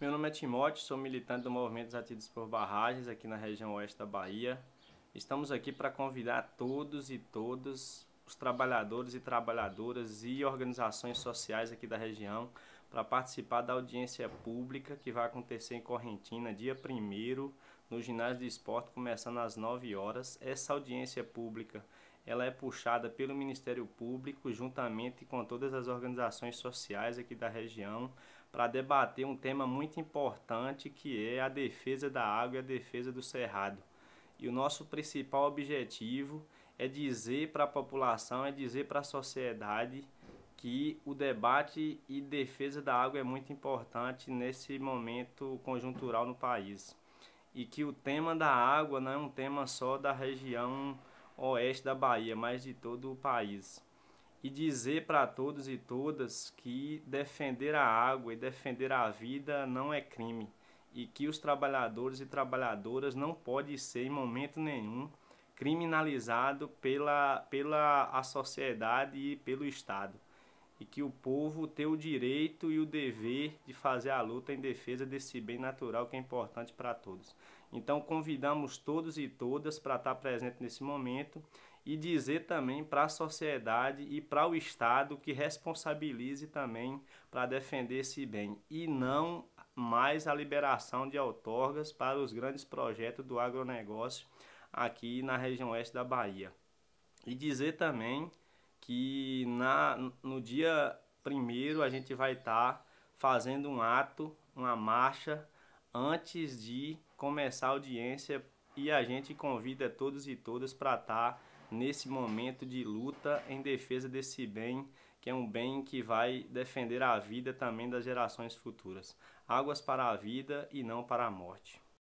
Meu nome é Timote, sou militante do Movimento dos por Barragens aqui na região oeste da Bahia. Estamos aqui para convidar todos e todas os trabalhadores e trabalhadoras e organizações sociais aqui da região para participar da audiência pública que vai acontecer em Correntina dia 1 no ginásio de esporte começando às 9 horas. Essa audiência pública ela é puxada pelo Ministério Público juntamente com todas as organizações sociais aqui da região para debater um tema muito importante que é a defesa da água e a defesa do cerrado. E o nosso principal objetivo é dizer para a população, é dizer para a sociedade que o debate e defesa da água é muito importante nesse momento conjuntural no país. E que o tema da água não é um tema só da região oeste da Bahia, mas de todo o país e dizer para todos e todas que defender a água e defender a vida não é crime e que os trabalhadores e trabalhadoras não pode ser em momento nenhum criminalizado pela, pela a sociedade e pelo Estado e que o povo tem o direito e o dever de fazer a luta em defesa desse bem natural que é importante para todos. Então convidamos todos e todas para estar tá presente nesse momento e dizer também para a sociedade e para o Estado que responsabilize também para defender esse bem e não mais a liberação de outorgas para os grandes projetos do agronegócio aqui na região oeste da Bahia. E dizer também que na, no dia primeiro a gente vai estar tá fazendo um ato, uma marcha, antes de começar a audiência e a gente convida todos e todas para estar tá nesse momento de luta em defesa desse bem, que é um bem que vai defender a vida também das gerações futuras. Águas para a vida e não para a morte.